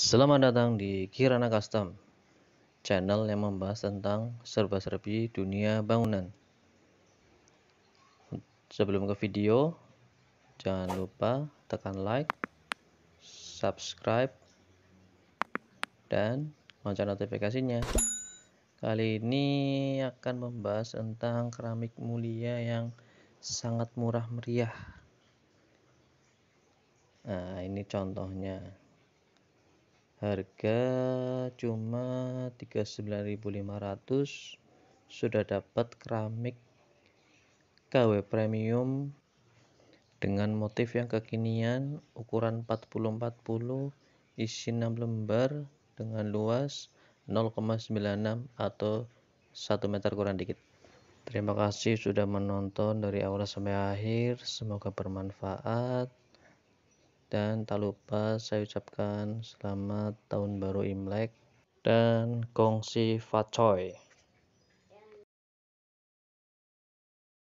Selamat datang di Kirana Custom, channel yang membahas tentang serba-serbi dunia bangunan. Sebelum ke video, jangan lupa tekan like, subscribe, dan lonceng notifikasinya. Kali ini akan membahas tentang keramik mulia yang sangat murah meriah. Nah, ini contohnya harga cuma 39.500 sudah dapat keramik KW premium dengan motif yang kekinian ukuran 4040 isi 6 lembar dengan luas 0,96 atau 1 meter kurang dikit terima kasih sudah menonton dari awal sampai akhir semoga bermanfaat dan tak lupa saya ucapkan selamat tahun baru Imlek dan kongsi Fat